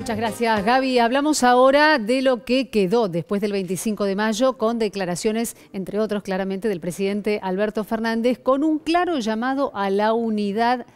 Muchas gracias Gaby. Hablamos ahora de lo que quedó después del 25 de mayo con declaraciones, entre otros claramente, del presidente Alberto Fernández con un claro llamado a la unidad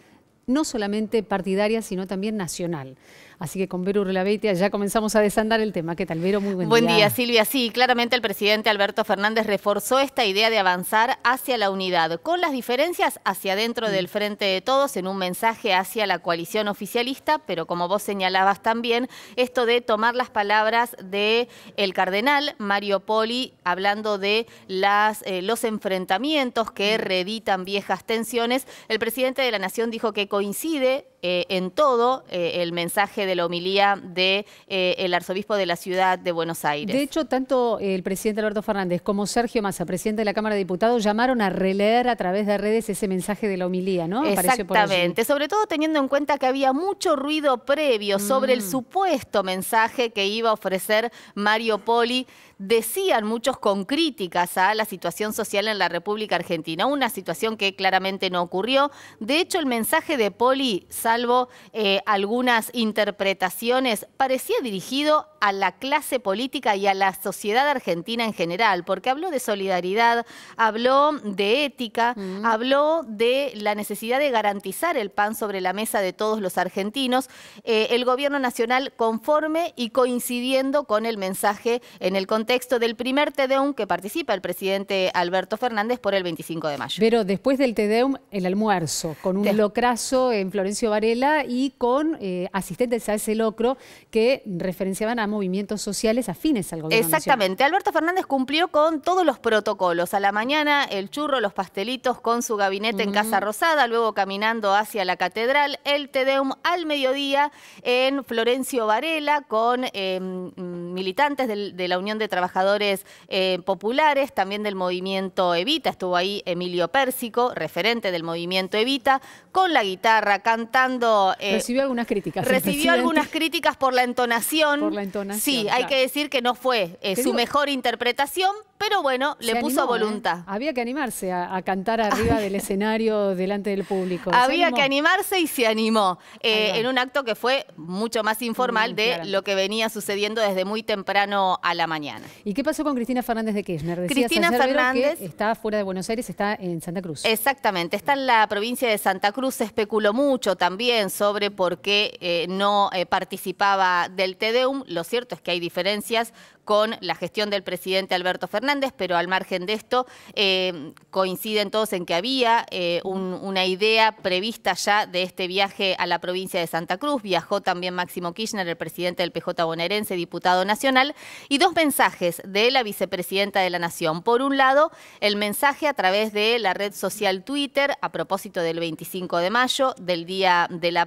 no solamente partidaria, sino también nacional. Así que con Vero Urlabeitia ya comenzamos a desandar el tema. ¿Qué tal, Vero? Muy buen, día. Buen día, Silvia. Sí, claramente el presidente Alberto Fernández reforzó esta idea de avanzar hacia la unidad, con las diferencias hacia adentro del mm. frente de todos, en un mensaje hacia la coalición oficialista, pero como vos señalabas también, esto de tomar las palabras de cardenal Mario Poli, hablando de eh, los enfrentamientos que mm. reeditan viejas tensiones. El presidente de la Nación dijo que coincide eh, en todo eh, el mensaje de de la homilía del de, eh, arzobispo de la ciudad de Buenos Aires. De hecho, tanto el presidente Alberto Fernández como Sergio Massa, presidente de la Cámara de Diputados, llamaron a releer a través de redes ese mensaje de la homilía, ¿no? Exactamente, sobre todo teniendo en cuenta que había mucho ruido previo sobre el mm. supuesto mensaje que iba a ofrecer Mario Poli decían muchos con críticas a la situación social en la República Argentina, una situación que claramente no ocurrió. De hecho, el mensaje de Poli, salvo eh, algunas interpretaciones, interpretaciones parecía dirigido a la clase política y a la sociedad argentina en general, porque habló de solidaridad, habló de ética, mm. habló de la necesidad de garantizar el pan sobre la mesa de todos los argentinos, eh, el gobierno nacional conforme y coincidiendo con el mensaje en el contexto del primer TEDEUM que participa el presidente Alberto Fernández por el 25 de mayo. Pero después del TEDEUM, el almuerzo, con un locrazo en Florencio Varela y con eh, asistentes a ese locro que referenciaban a movimientos sociales afines al gobierno Exactamente. Alberto Fernández cumplió con todos los protocolos. A la mañana el churro, los pastelitos con su gabinete en Casa Rosada, luego caminando hacia la catedral, el Tedeum al mediodía en Florencio Varela con... Em, militantes de la Unión de Trabajadores eh, Populares, también del movimiento Evita, estuvo ahí Emilio Pérsico, referente del movimiento Evita, con la guitarra, cantando... Eh, recibió algunas críticas. Recibió algunas críticas por la entonación. Por la entonación. Sí, hay que decir que no fue eh, su mejor interpretación, pero bueno, le puso ¿eh? voluntad. Había que animarse a, cantar arriba del escenario delante del público. Había que animarse y se animó eh, en un acto que fue mucho más informal de lo que venía sucediendo desde muy temprano a la mañana. ¿Y qué pasó con Cristina Fernández de Kirchner? Cristina Fernández está fuera de Buenos Aires, está en Santa Cruz. Exactamente, está en la provincia de Santa Cruz. Se especuló mucho también sobre por qué eh, no participaba del TEDum. Lo cierto es que hay diferencias con la gestión del presidente Alberto Fernández pero al margen de esto, eh, coinciden todos en que había eh, una idea prevista ya de este viaje a la provincia de Santa Cruz. Viajó también Máximo Kirchner, el presidente del PJ bonaerense, diputado nacional, y dos mensajes de la vicepresidenta de la Nación. Por un lado, el mensaje a través de la red social Twitter a propósito del 25 de mayo, del Día de la,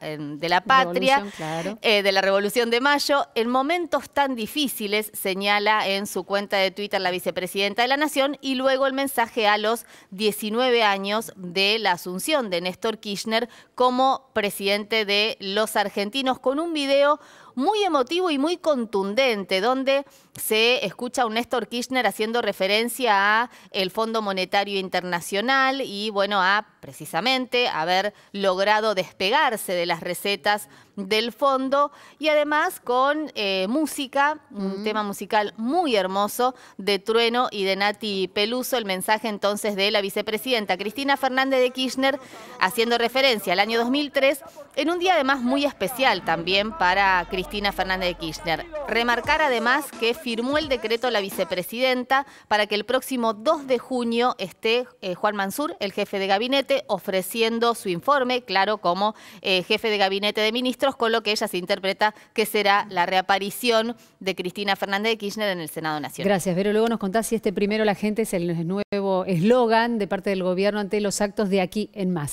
eh, Patria, de la Revolución de Mayo. En momentos tan difíciles, señala en su cuenta de Twitter la vicepresidenta de la Nación y luego el mensaje a los 19 años de la asunción de Néstor Kirchner como presidente de los argentinos con un video muy emotivo y muy contundente, donde se escucha a un Néstor Kirchner haciendo referencia a el Fondo Monetario Internacional y bueno, a precisamente haber logrado despegarse de las recetas del fondo y además con eh, música, un tema musical muy hermoso de Trueno y de Nati Peluso, el mensaje entonces de la vicepresidenta Cristina Fernández de Kirchner haciendo referencia al año 2003 en un día además muy especial también para Cristina Cristina Fernández de Kirchner. Remarcar además que firmó el decreto la vicepresidenta para que el próximo 2 de junio esté eh, Juan Mansur, el jefe de gabinete, ofreciendo su informe, claro, como eh, jefe de gabinete de ministros, con lo que ella se interpreta que será la reaparición de Cristina Fernández de Kirchner en el Senado Nacional. Gracias, Vero. Luego nos contás si este primero la gente es el nuevo eslogan de parte del gobierno ante los actos de aquí en más.